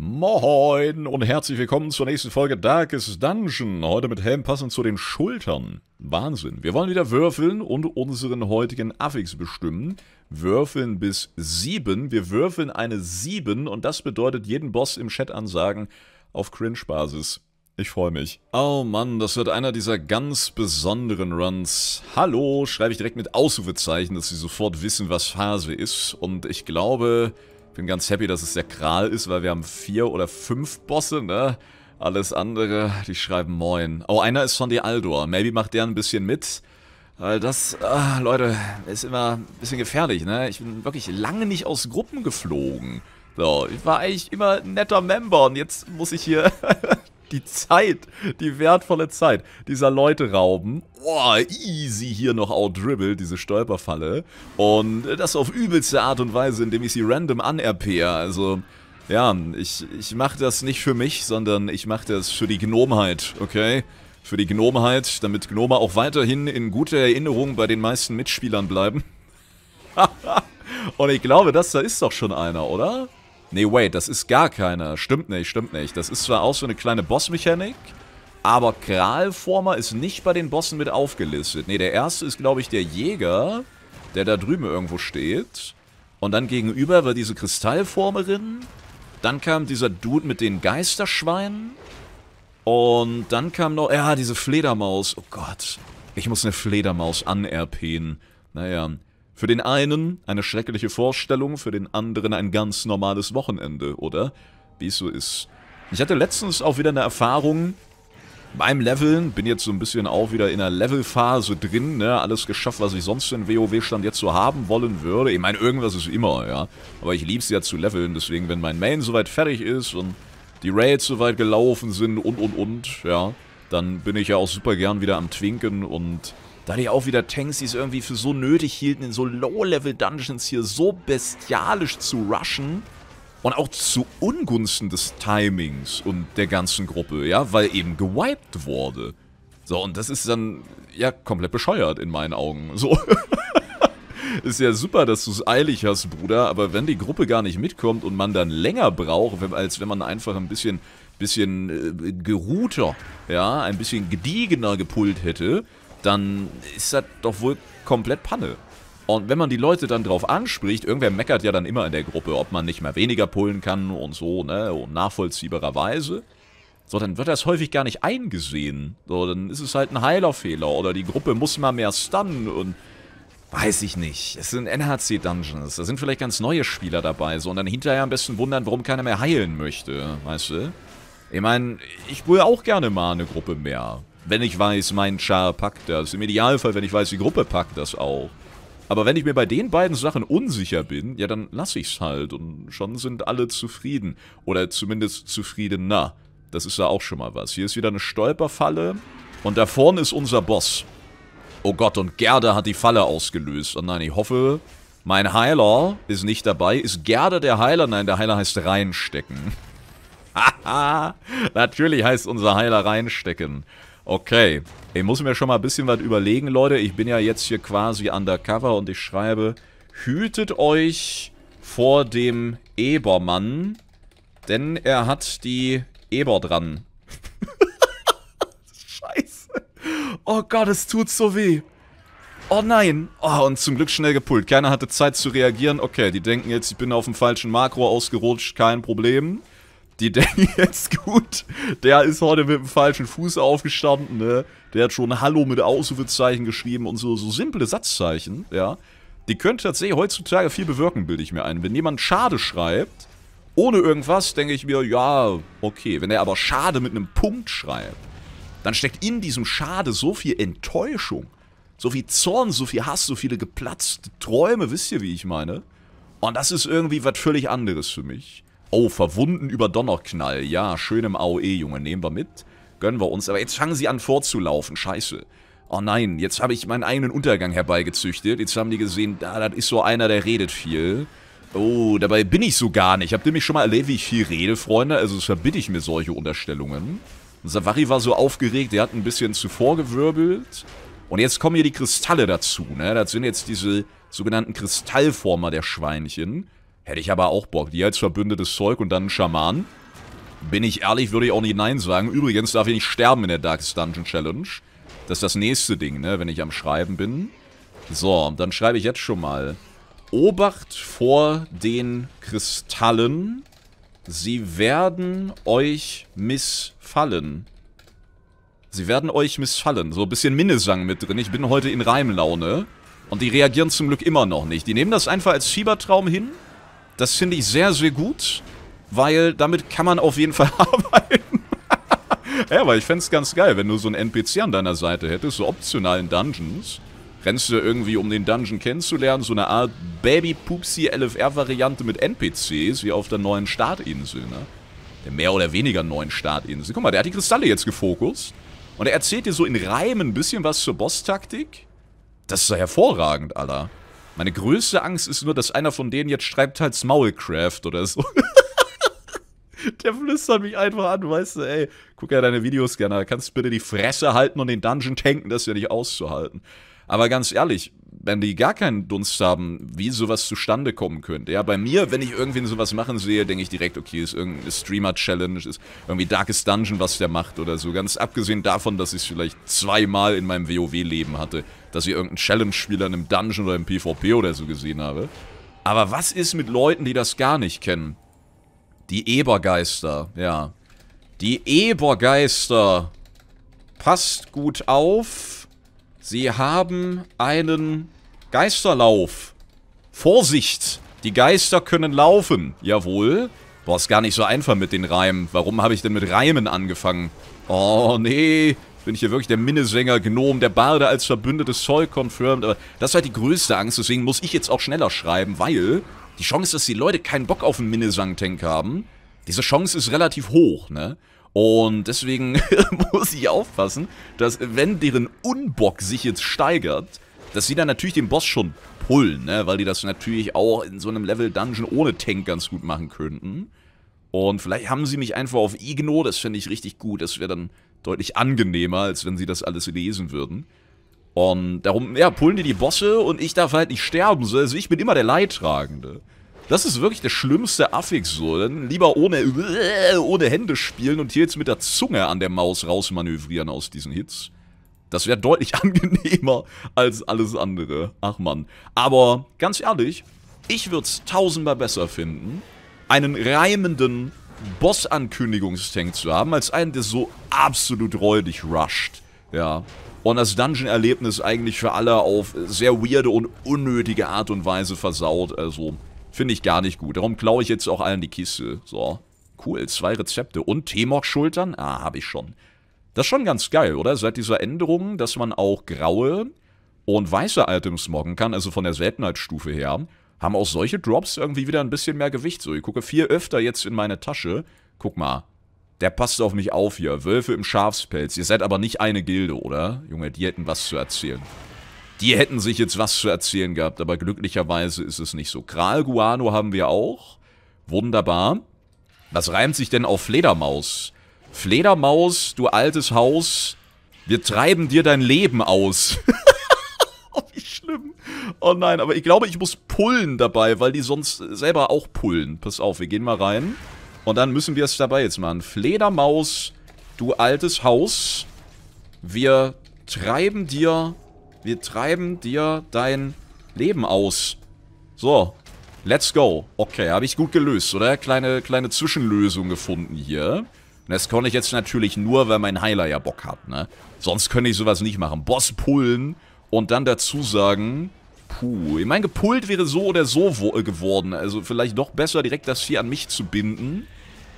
Moin und herzlich willkommen zur nächsten Folge Darkest Dungeon. Heute mit Helm passend zu den Schultern. Wahnsinn. Wir wollen wieder würfeln und unseren heutigen Affix bestimmen. Würfeln bis 7. Wir würfeln eine 7 und das bedeutet jeden Boss im Chat ansagen auf Cringe-Basis. Ich freue mich. Oh Mann, das wird einer dieser ganz besonderen Runs. Hallo, schreibe ich direkt mit Ausrufezeichen, dass sie sofort wissen, was Phase ist. Und ich glaube, bin ganz happy, dass es der Kral ist, weil wir haben vier oder fünf Bosse, ne? Alles andere, die schreiben Moin. Oh, einer ist von Aldor. Maybe macht der ein bisschen mit. Weil das, ah, Leute, ist immer ein bisschen gefährlich, ne? Ich bin wirklich lange nicht aus Gruppen geflogen. So, ich war eigentlich immer ein netter Member und jetzt muss ich hier die Zeit, die wertvolle Zeit dieser Leute rauben. Boah, easy hier noch outdribble, diese Stolperfalle. Und das auf übelste Art und Weise, indem ich sie random anerpehe. Also, ja, ich, ich mache das nicht für mich, sondern ich mache das für die Gnomheit, okay? Für die Gnomheit, damit Gnome auch weiterhin in guter Erinnerung bei den meisten Mitspielern bleiben. Und ich glaube, das da ist doch schon einer, oder? Nee, wait, das ist gar keiner. Stimmt nicht, stimmt nicht. Das ist zwar auch so eine kleine Bossmechanik, aber Kralformer ist nicht bei den Bossen mit aufgelistet. Nee, der erste ist, glaube ich, der Jäger, der da drüben irgendwo steht. Und dann gegenüber war diese Kristallformerin. Dann kam dieser Dude mit den Geisterschweinen. Und dann kam noch, ja, diese Fledermaus. Oh Gott, ich muss eine Fledermaus anerpen. Naja, für den einen eine schreckliche Vorstellung, für den anderen ein ganz normales Wochenende, oder? Wie es so ist. Ich hatte letztens auch wieder eine Erfahrung beim Leveln. Bin jetzt so ein bisschen auch wieder in der Levelphase drin, ne? Alles geschafft, was ich sonst in WoW-Stand jetzt so haben wollen würde. Ich meine, irgendwas ist immer, ja. Aber ich lieb's ja zu leveln, deswegen, wenn mein Main soweit fertig ist und die Raids soweit gelaufen sind und, und, und, ja, dann bin ich ja auch super gern wieder am Twinken und da hatte ich auch wieder Tanks, die es irgendwie für so nötig hielten, in so Low-Level-Dungeons hier so bestialisch zu rushen. Und auch zu Ungunsten des Timings und der ganzen Gruppe, ja, weil eben gewiped wurde. So, und das ist dann, ja, komplett bescheuert in meinen Augen. So. ist ja super, dass du es eilig hast, Bruder, aber wenn die Gruppe gar nicht mitkommt und man dann länger braucht, als wenn man einfach ein bisschen, bisschen äh, geruhter, ja, ein bisschen gediegener gepult hätte, dann ist das doch wohl komplett Panne. Und wenn man die Leute dann drauf anspricht, irgendwer meckert ja dann immer in der Gruppe, ob man nicht mehr weniger pullen kann und so, ne, und nachvollziehbarerweise. So, dann wird das häufig gar nicht eingesehen. So, dann ist es halt ein Heilerfehler oder die Gruppe muss mal mehr stunnen und weiß ich nicht. Es sind NHC-Dungeons, da sind vielleicht ganz neue Spieler dabei, so, und dann hinterher am besten wundern, warum keiner mehr heilen möchte, weißt du? Ich meine, ich will auch gerne mal eine Gruppe mehr wenn ich weiß, mein Char packt das. Im Idealfall, wenn ich weiß, die Gruppe packt das auch. Aber wenn ich mir bei den beiden Sachen unsicher bin, ja dann lasse ich's halt und schon sind alle zufrieden. Oder zumindest zufriedener. Das ist ja auch schon mal was. Hier ist wieder eine Stolperfalle und da vorne ist unser Boss. Oh Gott, und Gerda hat die Falle ausgelöst. Oh nein, ich hoffe, mein Heiler ist nicht dabei. Ist Gerda der Heiler? Nein, der Heiler heißt reinstecken. Haha, natürlich heißt unser Heiler reinstecken. Okay. Ich muss mir schon mal ein bisschen was überlegen, Leute. Ich bin ja jetzt hier quasi undercover und ich schreibe, hütet euch vor dem Ebermann, denn er hat die Eber dran. Scheiße. Oh Gott, es tut so weh. Oh nein. Oh, und zum Glück schnell gepult. Keiner hatte Zeit zu reagieren. Okay, die denken jetzt, ich bin auf dem falschen Makro ausgerutscht. Kein Problem die denken jetzt gut, der ist heute mit dem falschen Fuß aufgestanden, ne? Der hat schon Hallo mit Ausrufezeichen geschrieben und so, so simple Satzzeichen, ja. Die könnte tatsächlich heutzutage viel bewirken, bilde ich mir ein. Wenn jemand Schade schreibt, ohne irgendwas, denke ich mir, ja, okay. Wenn er aber Schade mit einem Punkt schreibt, dann steckt in diesem Schade so viel Enttäuschung, so viel Zorn, so viel Hass, so viele geplatzte Träume, wisst ihr, wie ich meine? Und das ist irgendwie was völlig anderes für mich. Oh, verwunden über Donnerknall. Ja, schön im AOE, Junge. Nehmen wir mit. Gönnen wir uns. Aber jetzt fangen sie an vorzulaufen. Scheiße. Oh nein, jetzt habe ich meinen eigenen Untergang herbeigezüchtet. Jetzt haben die gesehen, da, das ist so einer, der redet viel. Oh, dabei bin ich so gar nicht. Habt ihr mich schon mal erlebt, wie ich viel rede, Freunde? Also das verbitte ich mir solche Unterstellungen. Und Savari war so aufgeregt, der hat ein bisschen zuvor gewirbelt. Und jetzt kommen hier die Kristalle dazu, ne? Das sind jetzt diese sogenannten Kristallformer der Schweinchen. Hätte ich aber auch Bock. Die als verbündetes Zeug und dann ein Schaman. Bin ich ehrlich, würde ich auch nicht Nein sagen. Übrigens darf ich nicht sterben in der Darkest Dungeon Challenge. Das ist das nächste Ding, ne, wenn ich am Schreiben bin. So, dann schreibe ich jetzt schon mal. Obacht vor den Kristallen. Sie werden euch missfallen. Sie werden euch missfallen. So ein bisschen Minnesang mit drin. Ich bin heute in Reimlaune. Und die reagieren zum Glück immer noch nicht. Die nehmen das einfach als Fiebertraum hin das finde ich sehr, sehr gut, weil damit kann man auf jeden Fall arbeiten. ja, weil ich fände es ganz geil, wenn du so einen NPC an deiner Seite hättest, so optionalen Dungeons. Rennst du irgendwie, um den Dungeon kennenzulernen, so eine Art Baby-Pupsi-LFR-Variante mit NPCs, wie auf der neuen Startinsel, ne? Der mehr oder weniger neuen Startinsel. Guck mal, der hat die Kristalle jetzt gefokust. Und er erzählt dir so in Reimen ein bisschen was zur Boss-Taktik. Das ist ja hervorragend, Alter. Meine größte Angst ist nur, dass einer von denen jetzt schreibt halt Smallcraft oder so. Der flüstert mich einfach an, weißt du, ey, guck ja deine Videos gerne, kannst bitte die Fresse halten und den Dungeon tanken, das ist ja nicht auszuhalten. Aber ganz ehrlich, wenn die gar keinen Dunst haben, wie sowas zustande kommen könnte. Ja, bei mir, wenn ich irgendwen sowas machen sehe, denke ich direkt, okay, ist irgendeine Streamer-Challenge, ist irgendwie Darkest Dungeon, was der macht oder so. Ganz abgesehen davon, dass ich es vielleicht zweimal in meinem WoW-Leben hatte, dass ich irgendeinen Challenge-Spieler in einem Dungeon oder im PvP oder so gesehen habe. Aber was ist mit Leuten, die das gar nicht kennen? Die Ebergeister, ja. Die Ebergeister. Passt gut auf. Sie haben einen Geisterlauf. Vorsicht! Die Geister können laufen. Jawohl. Boah, ist gar nicht so einfach mit den Reimen. Warum habe ich denn mit Reimen angefangen? Oh, nee. Bin ich hier wirklich der Minnesänger, Gnom, der Barde als verbündetes Zeug confirmed. Aber das war halt die größte Angst, deswegen muss ich jetzt auch schneller schreiben, weil die Chance, dass die Leute keinen Bock auf einen Minnesang-Tank haben, diese Chance ist relativ hoch, ne? Und deswegen muss ich aufpassen, dass wenn deren Unbock sich jetzt steigert, dass sie dann natürlich den Boss schon pullen, ne? weil die das natürlich auch in so einem Level-Dungeon ohne Tank ganz gut machen könnten. Und vielleicht haben sie mich einfach auf Igno, das finde ich richtig gut, das wäre dann deutlich angenehmer, als wenn sie das alles lesen würden. Und darum, ja, pullen die die Bosse und ich darf halt nicht sterben, also ich bin immer der Leidtragende. Das ist wirklich der schlimmste Affix so. Dann lieber ohne, ohne Hände spielen und hier jetzt mit der Zunge an der Maus rausmanövrieren aus diesen Hits. Das wäre deutlich angenehmer als alles andere. Ach man. Aber ganz ehrlich, ich würde es tausendmal besser finden, einen reimenden Boss-Ankündigungstank zu haben, als einen, der so absolut räudig rusht. Ja. Und das Dungeon-Erlebnis eigentlich für alle auf sehr weirde und unnötige Art und Weise versaut. Also, Finde ich gar nicht gut. Darum klaue ich jetzt auch allen die Kiste. So. Cool, zwei Rezepte. Und Temok-Schultern? Ah, habe ich schon. Das ist schon ganz geil, oder? Seit dieser Änderung, dass man auch graue und weiße Items moggen kann, also von der Seltenheitsstufe her, haben auch solche Drops irgendwie wieder ein bisschen mehr Gewicht. So, ich gucke vier öfter jetzt in meine Tasche. Guck mal. Der passt auf mich auf hier. Wölfe im Schafspelz. Ihr seid aber nicht eine Gilde, oder? Junge, die hätten was zu erzählen. Die hätten sich jetzt was zu erzählen gehabt, aber glücklicherweise ist es nicht so. Kral Guano haben wir auch. Wunderbar. Was reimt sich denn auf Fledermaus? Fledermaus, du altes Haus, wir treiben dir dein Leben aus. oh, wie schlimm. Oh nein, aber ich glaube, ich muss pullen dabei, weil die sonst selber auch pullen. Pass auf, wir gehen mal rein. Und dann müssen wir es dabei jetzt machen. Fledermaus, du altes Haus, wir treiben dir wir treiben dir dein Leben aus. So, let's go. Okay, habe ich gut gelöst, oder? Kleine, kleine Zwischenlösung gefunden hier. Und das konnte ich jetzt natürlich nur, weil mein Heiler ja Bock hat, ne? Sonst könnte ich sowas nicht machen. Boss pullen und dann dazu sagen... Puh, ich meine, gepullt wäre so oder so äh, geworden. Also vielleicht doch besser, direkt das Vieh an mich zu binden.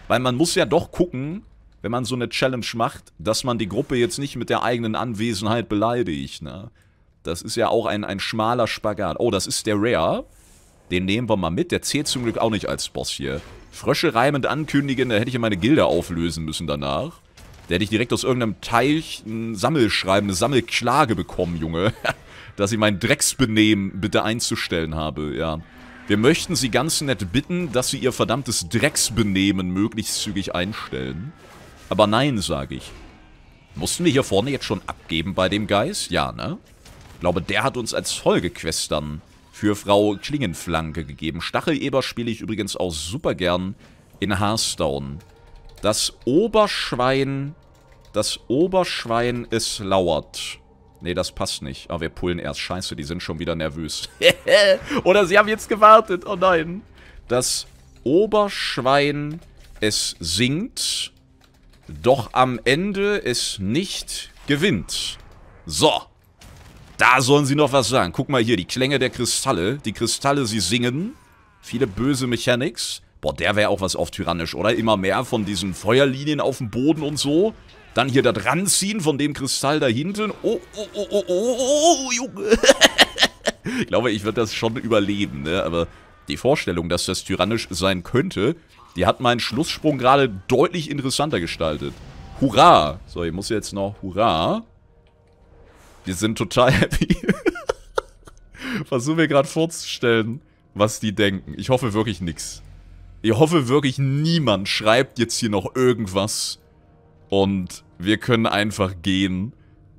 Weil man muss ja doch gucken, wenn man so eine Challenge macht, dass man die Gruppe jetzt nicht mit der eigenen Anwesenheit beleidigt, ne? Das ist ja auch ein, ein schmaler Spagat. Oh, das ist der Rare. Den nehmen wir mal mit. Der zählt zum Glück auch nicht als Boss hier. Frösche reimend ankündigen, da hätte ich ja meine Gilde auflösen müssen danach. Da hätte ich direkt aus irgendeinem Teich ein Sammelschreiben, eine Sammelklage bekommen, Junge. Dass ich mein Drecksbenehmen bitte einzustellen habe, ja. Wir möchten Sie ganz nett bitten, dass Sie Ihr verdammtes Drecksbenehmen möglichst zügig einstellen. Aber nein, sage ich. Mussten wir hier vorne jetzt schon abgeben bei dem Geist? Ja, ne? Ich glaube, der hat uns als Folgequest dann für Frau Klingenflanke gegeben. Stacheleber spiele ich übrigens auch super gern in Hearthstone. Das Oberschwein... Das Oberschwein ist lauert. Nee, das passt nicht. Aber ah, wir pullen erst. Scheiße, die sind schon wieder nervös. Oder sie haben jetzt gewartet. Oh nein. Das Oberschwein, es singt, doch am Ende es nicht gewinnt. So. Da sollen sie noch was sagen. Guck mal hier, die Klänge der Kristalle. Die Kristalle, sie singen. Viele böse Mechanics. Boah, der wäre auch was auf tyrannisch, oder? Immer mehr von diesen Feuerlinien auf dem Boden und so. Dann hier da dran ziehen von dem Kristall da hinten. Oh, oh, oh, oh, oh, oh, oh, oh Junge. ich glaube, ich würde das schon überleben, ne? Aber die Vorstellung, dass das tyrannisch sein könnte, die hat meinen Schlusssprung gerade deutlich interessanter gestaltet. Hurra! So, ich muss jetzt noch Hurra. Wir sind total happy. Versuchen wir gerade vorzustellen, was die denken. Ich hoffe wirklich nichts. Ich hoffe wirklich, niemand schreibt jetzt hier noch irgendwas. Und wir können einfach gehen.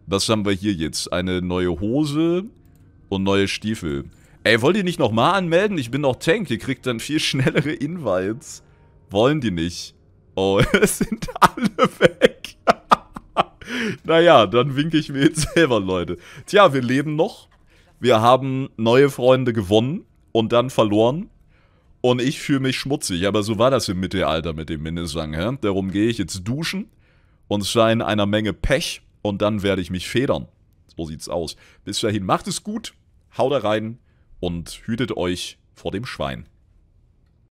Was haben wir hier jetzt? Eine neue Hose und neue Stiefel. Ey, wollt ihr nicht nochmal anmelden? Ich bin noch Tank. Ihr kriegt dann viel schnellere Invites. Wollen die nicht. Oh, es sind alle weg. Naja, dann winke ich mir jetzt selber, Leute. Tja, wir leben noch. Wir haben neue Freunde gewonnen und dann verloren. Und ich fühle mich schmutzig, aber so war das im Mittelalter mit dem Minnesang. Hä? Darum gehe ich jetzt duschen und in einer Menge Pech und dann werde ich mich federn. So sieht's aus. Bis dahin, macht es gut, haut rein und hütet euch vor dem Schwein.